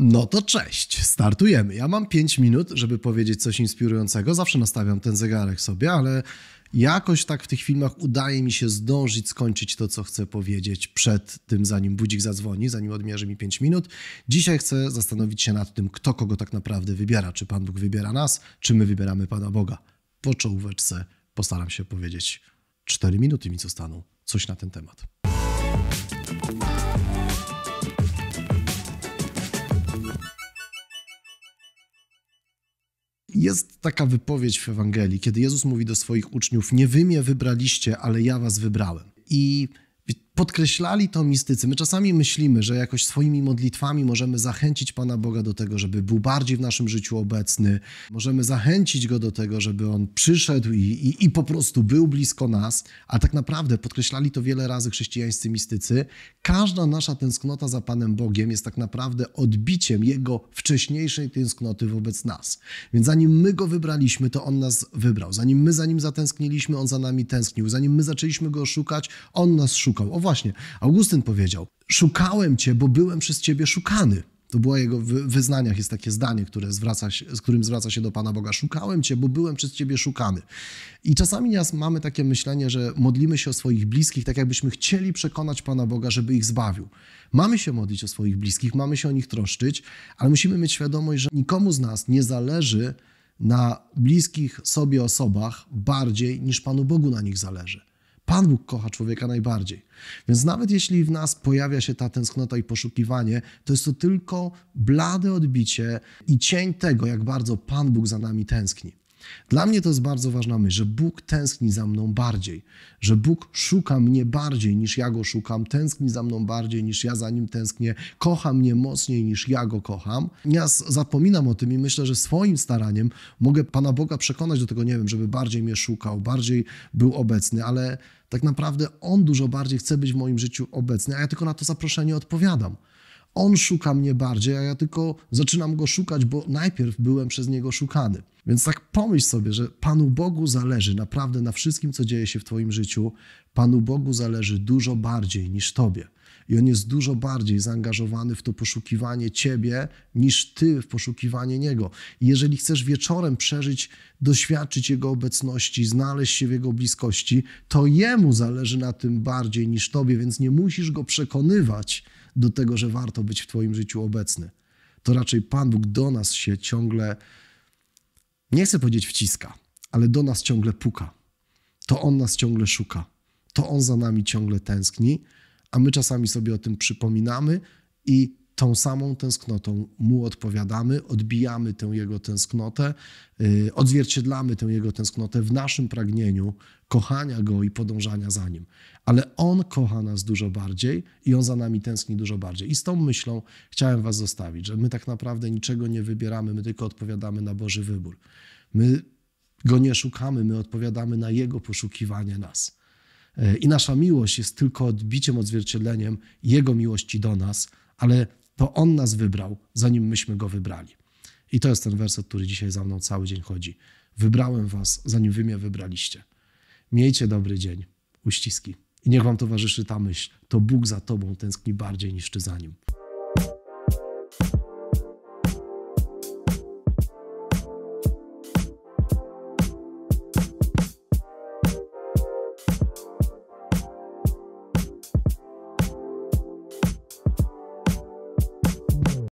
No to cześć, startujemy. Ja mam 5 minut, żeby powiedzieć coś inspirującego. Zawsze nastawiam ten zegarek sobie, ale jakoś tak w tych filmach udaje mi się zdążyć skończyć to, co chcę powiedzieć przed tym, zanim budzik zadzwoni, zanim odmierzy mi 5 minut. Dzisiaj chcę zastanowić się nad tym, kto kogo tak naprawdę wybiera. Czy Pan Bóg wybiera nas, czy my wybieramy Pana Boga. Po czołóweczce postaram się powiedzieć 4 minuty mi zostaną coś na ten temat. Jest taka wypowiedź w Ewangelii, kiedy Jezus mówi do swoich uczniów: Nie wy mnie wybraliście, ale ja was wybrałem. I podkreślali to mistycy. My czasami myślimy, że jakoś swoimi modlitwami możemy zachęcić Pana Boga do tego, żeby był bardziej w naszym życiu obecny. Możemy zachęcić Go do tego, żeby On przyszedł i, i, i po prostu był blisko nas. A tak naprawdę podkreślali to wiele razy chrześcijańscy mistycy. Każda nasza tęsknota za Panem Bogiem jest tak naprawdę odbiciem Jego wcześniejszej tęsknoty wobec nas. Więc zanim my Go wybraliśmy, to On nas wybrał. Zanim my za Nim zatęskniliśmy, On za nami tęsknił. Zanim my zaczęliśmy Go szukać, On nas szukał. O właśnie, Augustyn powiedział: Szukałem cię, bo byłem przez ciebie szukany. To było jego w wyznaniach, jest takie zdanie, które zwraca się, z którym zwraca się do Pana Boga. Szukałem Cię, bo byłem przez Ciebie szukany. I czasami nas mamy takie myślenie, że modlimy się o swoich bliskich, tak jakbyśmy chcieli przekonać Pana Boga, żeby ich zbawił. Mamy się modlić o swoich bliskich, mamy się o nich troszczyć, ale musimy mieć świadomość, że nikomu z nas nie zależy na bliskich sobie osobach bardziej niż Panu Bogu na nich zależy. Pan Bóg kocha człowieka najbardziej. Więc nawet jeśli w nas pojawia się ta tęsknota i poszukiwanie, to jest to tylko blade odbicie i cień tego, jak bardzo Pan Bóg za nami tęskni. Dla mnie to jest bardzo ważna myśl, że Bóg tęskni za mną bardziej, że Bóg szuka mnie bardziej niż ja go szukam, tęskni za mną bardziej niż ja za nim tęsknię, kocha mnie mocniej niż ja go kocham. Ja zapominam o tym i myślę, że swoim staraniem mogę Pana Boga przekonać do tego, nie wiem, żeby bardziej mnie szukał, bardziej był obecny, ale tak naprawdę On dużo bardziej chce być w moim życiu obecny, a ja tylko na to zaproszenie odpowiadam. On szuka mnie bardziej, a ja tylko zaczynam go szukać, bo najpierw byłem przez niego szukany. Więc tak pomyśl sobie, że Panu Bogu zależy naprawdę na wszystkim, co dzieje się w Twoim życiu. Panu Bogu zależy dużo bardziej niż Tobie. I On jest dużo bardziej zaangażowany w to poszukiwanie Ciebie niż Ty w poszukiwanie Niego. I jeżeli chcesz wieczorem przeżyć, doświadczyć Jego obecności, znaleźć się w Jego bliskości, to Jemu zależy na tym bardziej niż Tobie, więc nie musisz Go przekonywać do tego, że warto być w Twoim życiu obecny. To raczej Pan Bóg do nas się ciągle nie chcę powiedzieć wciska, ale do nas ciągle puka. To On nas ciągle szuka. To On za nami ciągle tęskni, a my czasami sobie o tym przypominamy i tą samą tęsknotą mu odpowiadamy, odbijamy tę jego tęsknotę, y, odzwierciedlamy tę jego tęsknotę w naszym pragnieniu kochania go i podążania za nim. Ale on kocha nas dużo bardziej i on za nami tęskni dużo bardziej. I z tą myślą chciałem was zostawić, że my tak naprawdę niczego nie wybieramy, my tylko odpowiadamy na Boży wybór. My go nie szukamy, my odpowiadamy na jego poszukiwanie nas. Y, I nasza miłość jest tylko odbiciem, odzwierciedleniem jego miłości do nas, ale to On nas wybrał, zanim myśmy Go wybrali. I to jest ten werset, który dzisiaj za mną cały dzień chodzi. Wybrałem was, zanim wy mnie wybraliście. Miejcie dobry dzień, uściski. I niech wam towarzyszy ta myśl, to Bóg za tobą tęskni bardziej niż ty za nim.